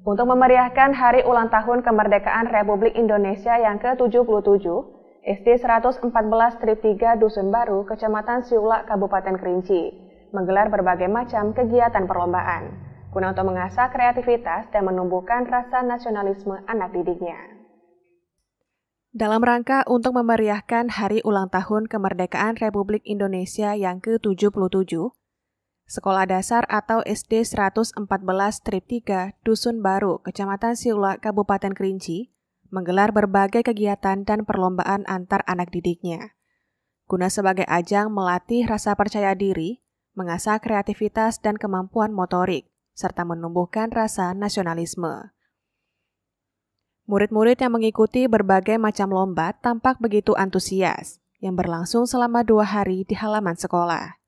Untuk memeriahkan hari ulang tahun kemerdekaan Republik Indonesia yang ke-77, SD 114 Trip 3 Dusun Baru, Kecamatan Siulak, Kabupaten Kerinci, menggelar berbagai macam kegiatan perlombaan, guna untuk mengasah kreativitas dan menumbuhkan rasa nasionalisme anak didiknya. Dalam rangka untuk memeriahkan hari ulang tahun kemerdekaan Republik Indonesia yang ke-77, Sekolah Dasar atau SD 114 Trip 3, Dusun Baru, Kecamatan Siula, Kabupaten Kerinci, menggelar berbagai kegiatan dan perlombaan antar anak didiknya. Guna sebagai ajang melatih rasa percaya diri, mengasah kreativitas dan kemampuan motorik, serta menumbuhkan rasa nasionalisme. Murid-murid yang mengikuti berbagai macam lomba tampak begitu antusias, yang berlangsung selama dua hari di halaman sekolah.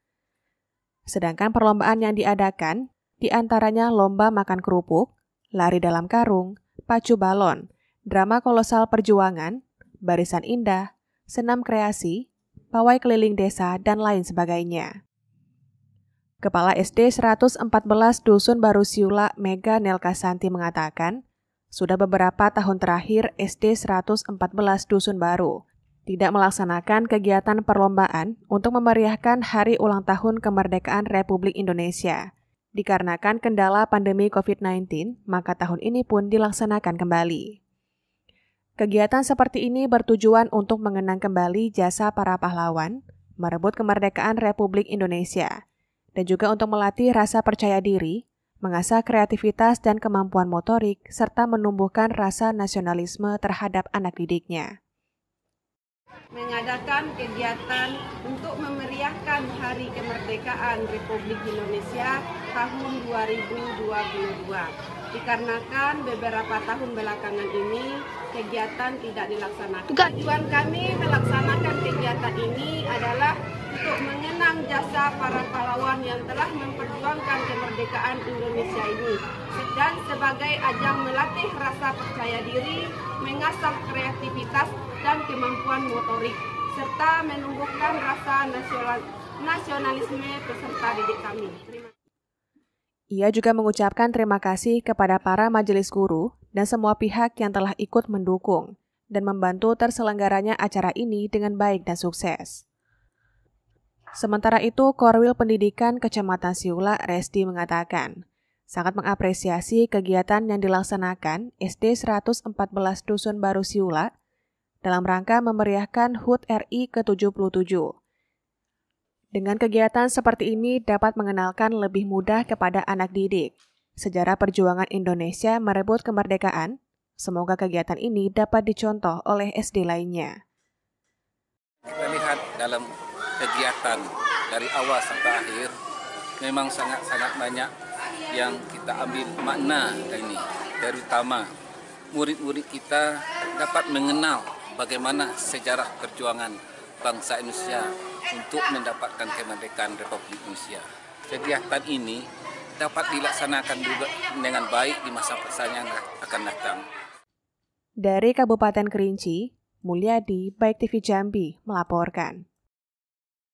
Sedangkan perlombaan yang diadakan, diantaranya lomba makan kerupuk, lari dalam karung, pacu balon, drama kolosal perjuangan, barisan indah, senam kreasi, pawai keliling desa, dan lain sebagainya. Kepala SD 114 Dusun Baru Siula Mega Nelka Santi mengatakan, sudah beberapa tahun terakhir SD 114 Dusun Baru tidak melaksanakan kegiatan perlombaan untuk memeriahkan hari ulang tahun kemerdekaan Republik Indonesia. Dikarenakan kendala pandemi COVID-19, maka tahun ini pun dilaksanakan kembali. Kegiatan seperti ini bertujuan untuk mengenang kembali jasa para pahlawan, merebut kemerdekaan Republik Indonesia, dan juga untuk melatih rasa percaya diri, mengasah kreativitas dan kemampuan motorik, serta menumbuhkan rasa nasionalisme terhadap anak didiknya mengadakan kegiatan untuk memeriahkan Hari Kemerdekaan Republik Indonesia tahun 2022 dikarenakan beberapa tahun belakangan ini kegiatan tidak dilaksanakan. Tujuan kami melaksanakan kegiatan ini adalah untuk mengenang jasa para pahlawan yang telah memperjuangkan kemerdekaan Indonesia ini dan sebagai ajang melatih rasa percaya diri, mengasah kreativitas dan kemampuan motorik serta menumbuhkan rasa nasional, nasionalisme peserta didik kami. Ia juga mengucapkan terima kasih kepada para majelis guru dan semua pihak yang telah ikut mendukung dan membantu terselenggaranya acara ini dengan baik dan sukses. Sementara itu, Korwil Pendidikan Kecamatan Siula, Resti mengatakan, sangat mengapresiasi kegiatan yang dilaksanakan SD 114 Dusun Baru Siula dalam rangka memeriahkan HUT RI ke-77. Dengan kegiatan seperti ini dapat mengenalkan lebih mudah kepada anak didik. Sejarah perjuangan Indonesia merebut kemerdekaan, semoga kegiatan ini dapat dicontoh oleh SD lainnya. Kita lihat dalam kegiatan dari awal sampai akhir memang sangat-sangat banyak yang kita ambil makna dari ini terutama murid-murid kita dapat mengenal bagaimana sejarah perjuangan bangsa Indonesia untuk mendapatkan kemerdekaan Republik Indonesia. Kegiatan ini dapat dilaksanakan juga dengan baik di masa yang akan datang. Dari Kabupaten Kerinci, Mulyadi, Baik TV Jambi melaporkan.